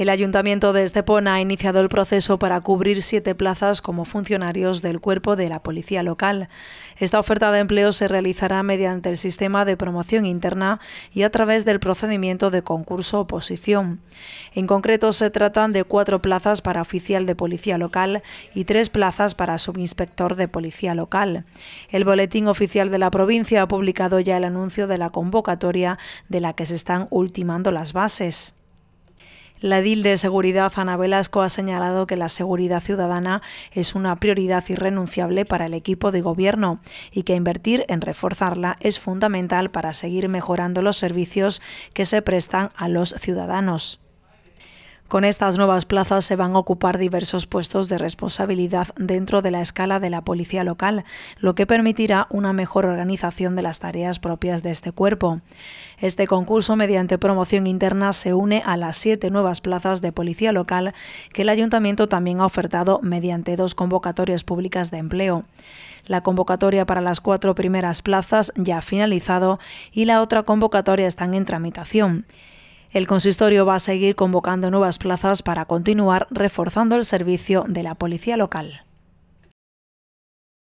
El Ayuntamiento de Estepona ha iniciado el proceso para cubrir siete plazas como funcionarios del cuerpo de la policía local. Esta oferta de empleo se realizará mediante el sistema de promoción interna y a través del procedimiento de concurso-oposición. En concreto, se tratan de cuatro plazas para oficial de policía local y tres plazas para subinspector de policía local. El Boletín Oficial de la Provincia ha publicado ya el anuncio de la convocatoria de la que se están ultimando las bases. La DIL de Seguridad, Ana Velasco, ha señalado que la seguridad ciudadana es una prioridad irrenunciable para el equipo de gobierno y que invertir en reforzarla es fundamental para seguir mejorando los servicios que se prestan a los ciudadanos. Con estas nuevas plazas se van a ocupar diversos puestos de responsabilidad dentro de la escala de la policía local, lo que permitirá una mejor organización de las tareas propias de este cuerpo. Este concurso, mediante promoción interna, se une a las siete nuevas plazas de policía local que el ayuntamiento también ha ofertado mediante dos convocatorias públicas de empleo. La convocatoria para las cuatro primeras plazas ya ha finalizado y la otra convocatoria está en tramitación. El consistorio va a seguir convocando nuevas plazas para continuar reforzando el servicio de la policía local.